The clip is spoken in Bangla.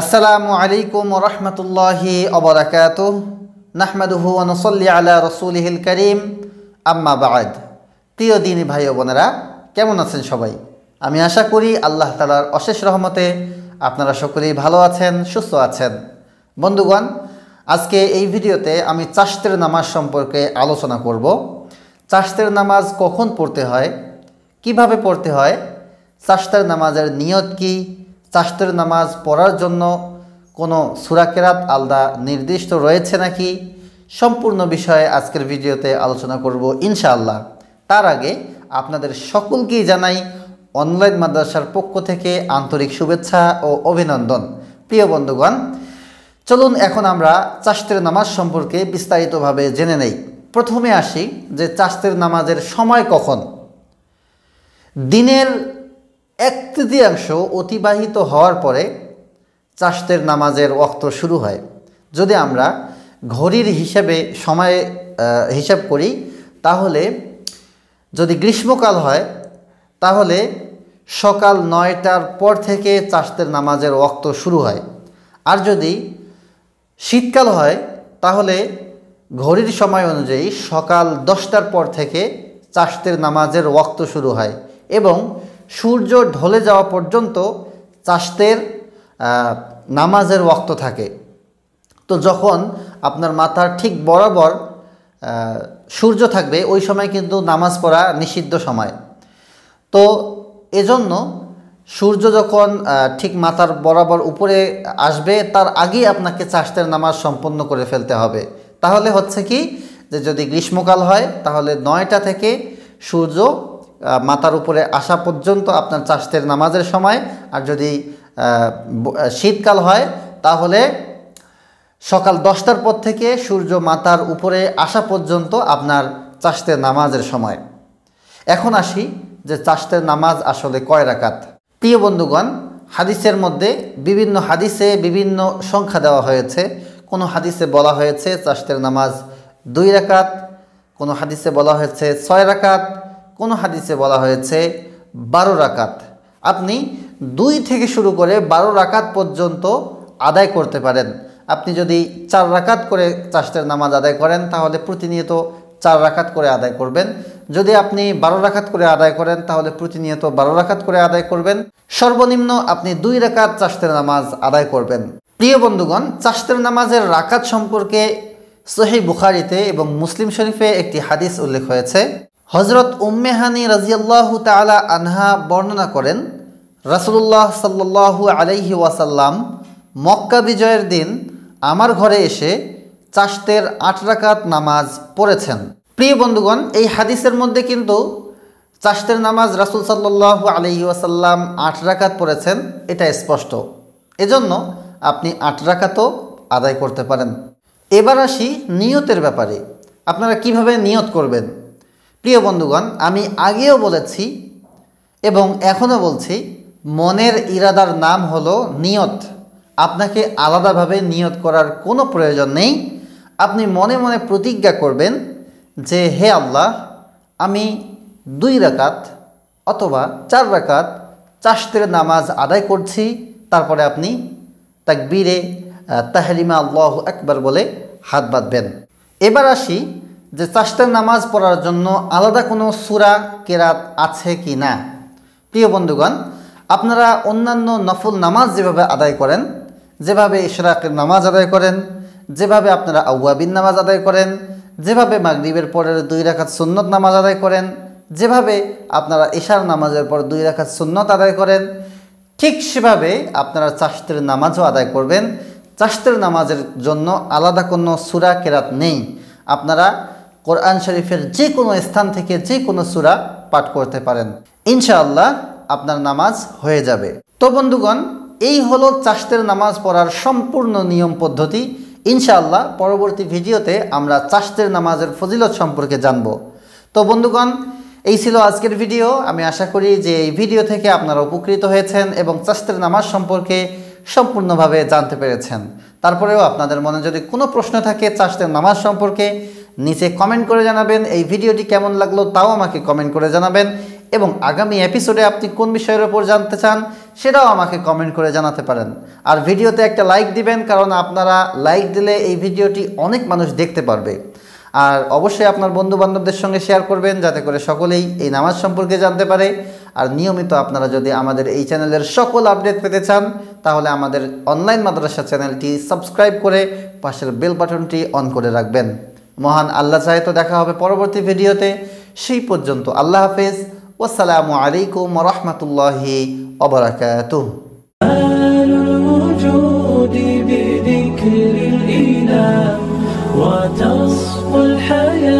আসসালামু আলাইকুম রহমতুল্লাহি অবরাকাত নাহমাদুহু অনসল্লি আলা হিল করিম আম্মা বাদ প্রিয় দিনী ভাই বোনেরা কেমন আছেন সবাই আমি আশা করি আল্লাহ তালার অশেষ রহমতে আপনারা সকলেই ভালো আছেন সুস্থ আছেন বন্ধুগণ আজকে এই ভিডিওতে আমি চাষ্টের নামাজ সম্পর্কে আলোচনা করব চাষতের নামাজ কখন পড়তে হয় কিভাবে পড়তে হয় চাষ্টের নামাজের নিয়ত কী চাষতের নামাজ পড়ার জন্য কোনো সুরাকেরাত আলাদা নির্দিষ্ট রয়েছে নাকি সম্পূর্ণ বিষয়ে আজকের ভিডিওতে আলোচনা করব ইনশাআল্লাহ তার আগে আপনাদের সকলকেই জানাই অনলাইন মাদ্রাসার পক্ষ থেকে আন্তরিক শুভেচ্ছা ও অভিনন্দন প্রিয় বন্ধুগণ চলুন এখন আমরা চাষতের নামাজ সম্পর্কে বিস্তারিতভাবে জেনে নেই প্রথমে আসি যে চাষতের নামাজের সময় কখন দিনের এক তৃতীয়াংশ অতিবাহিত হওয়ার পরে চাষতের নামাজের অক্ত শুরু হয় যদি আমরা ঘড়ির হিসাবে সময় হিসাব করি তাহলে যদি গ্রীষ্মকাল হয় তাহলে সকাল নয়টার পর থেকে চাষতের নামাজের অক্ত শুরু হয় আর যদি শীতকাল হয় তাহলে ঘড়ির সময় অনুযায়ী সকাল দশটার পর থেকে চাষতের নামাজের অক্ত শুরু হয় এবং সূর্য ঢলে যাওয়া পর্যন্ত চাষতের নামাজের ওক্ত থাকে তো যখন আপনার মাথার ঠিক বরাবর সূর্য থাকবে ওই সময় কিন্তু নামাজ পড়া নিষিদ্ধ সময় তো এজন্য সূর্য যখন ঠিক মাথার বরাবর উপরে আসবে তার আগেই আপনাকে চাষতের নামাজ সম্পন্ন করে ফেলতে হবে তাহলে হচ্ছে কি যে যদি গ্রীষ্মকাল হয় তাহলে নয়টা থেকে সূর্য মাথার উপরে আসা পর্যন্ত আপনার চাষতের নামাজের সময় আর যদি শীতকাল হয় তাহলে সকাল দশটার পর থেকে সূর্য মাতার উপরে আসা পর্যন্ত আপনার চাষতের নামাজের সময় এখন আসি যে চাষতের নামাজ আসলে কয় রাকাত প্রিয় বন্ধুগণ হাদিসের মধ্যে বিভিন্ন হাদিসে বিভিন্ন সংখ্যা দেওয়া হয়েছে কোনো হাদিসে বলা হয়েছে চাষতের নামাজ দুই রাকাত কোনো হাদিসে বলা হয়েছে ছয় রাকাত কোনো হাদিসে বলা হয়েছে বারো রাকাত আপনি দুই থেকে শুরু করে বারো রাকাত পর্যন্ত আদায় করতে পারেন আপনি যদি চার রাকাত করে চাষের নামাজ আদায় করেন তাহলে প্রতিনিয়ত চার রাখাত করে আদায় করবেন যদি আপনি বারো রাখাত করে আদায় করেন তাহলে প্রতিনিয়ত বারো রাখাত করে আদায় করবেন সর্বনিম্ন আপনি দুই রাকাত চাষের নামাজ আদায় করবেন প্রিয় বন্ধুগণ চাষের নামাজের রাকাত সম্পর্কে সহি বুখারিতে এবং মুসলিম শরীফে একটি হাদিস উল্লেখ হয়েছে হজরত উম্মেহানি রাজিয়াল্লাহু তালা আনহা বর্ণনা করেন রাসুল্লাহ সাল্লাহু আলাইহি ওয়াসাল্লাম মক্কা বিজয়ের দিন আমার ঘরে এসে চাষতের আট রাকাত নামাজ পড়েছেন প্রিয় বন্ধুগণ এই হাদিসের মধ্যে কিন্তু চাষতের নামাজ রাসুল সাল্লাহ আলহি ওয়াসাল্লাম আট রাকাত পড়েছেন এটা স্পষ্ট এজন্য আপনি আট রাকাতও আদায় করতে পারেন এবার আসি নিয়তের ব্যাপারে আপনারা কিভাবে নিয়ত করবেন প্রিয় বন্ধুগণ আমি আগেও বলেছি এবং এখনও বলছি মনের ইরাদার নাম হলো নিয়ত আপনাকে আলাদাভাবে নিয়ত করার কোনো প্রয়োজন নেই আপনি মনে মনে প্রতিজ্ঞা করবেন যে হে আল্লাহ আমি দুই রাকাত অথবা চার রাকাত চাষতের নামাজ আদায় করছি তারপরে আপনি তাকবীরে তাহরিমা আল্লাহ একবার বলে হাত বাঁধবেন এবার আসি যে চাষটা নামাজ পড়ার জন্য আলাদা কোনো সুরা কেরাত আছে কি না প্রিয় বন্ধুগণ আপনারা অন্যান্য নফল নামাজ যেভাবে আদায় করেন যেভাবে ইশরাকের নামাজ আদায় করেন যেভাবে আপনারা আউয়াবিন নামাজ আদায় করেন যেভাবে মাগরীবের পরের দুই রাখাত সুন্নত নামাজ আদায় করেন যেভাবে আপনারা ইশার নামাজের পর দুই রাখাত সুন্নত আদায় করেন ঠিক সেভাবে আপনারা চাষতের নামাজও আদায় করবেন চাষতের নামাজের জন্য আলাদা কোনো সুরা কেরাত নেই আপনারা কোরআন শরীফের যে কোনো স্থান থেকে যে কোনো সুরা পাঠ করতে পারেন ইনশাআল্লাহ আপনার নামাজ হয়ে যাবে তো বন্ধুগণ এই হলো চাষতের নামাজ পড়ার সম্পূর্ণ নিয়ম পদ্ধতি ইনশাআল্লাহ পরবর্তী ভিডিওতে আমরা চাষতের নামাজের ফজিলত সম্পর্কে জানব তো বন্ধুগণ এই ছিল আজকের ভিডিও আমি আশা করি যে এই ভিডিও থেকে আপনারা উপকৃত হয়েছেন এবং চাষতের নামাজ সম্পর্কে সম্পূর্ণভাবে জানতে পেরেছেন তারপরেও আপনাদের মনে যদি কোনো প্রশ্ন থাকে চাষতের নামাজ সম্পর্কে নিচে কমেন্ট করে জানাবেন এই ভিডিওটি কেমন লাগলো তাও আমাকে কমেন্ট করে জানাবেন এবং আগামী এপিসোডে আপনি কোন বিষয়ের ওপর জানতে চান সেটাও আমাকে কমেন্ট করে জানাতে পারেন আর ভিডিওতে একটা লাইক দিবেন কারণ আপনারা লাইক দিলে এই ভিডিওটি অনেক মানুষ দেখতে পারবে আর অবশ্যই আপনার বন্ধু বান্ধবদের সঙ্গে শেয়ার করবেন যাতে করে সকলেই এই নামাজ সম্পর্কে জানতে পারে আর নিয়মিত আপনারা যদি আমাদের এই চ্যানেলের সকল আপডেট পেতে চান তাহলে আমাদের অনলাইন মাদ্রাসা চ্যানেলটি সাবস্ক্রাইব করে পাশের বেল বাটনটি অন করে রাখবেন মহান আল্লাহ চাহে তো দেখা হবে পরবর্তী ভিডিওতে সেই পর্যন্ত আল্লাহ হাফেজ ওসালামু আলাইকুম রহমতুল্লাহি অবরাকাত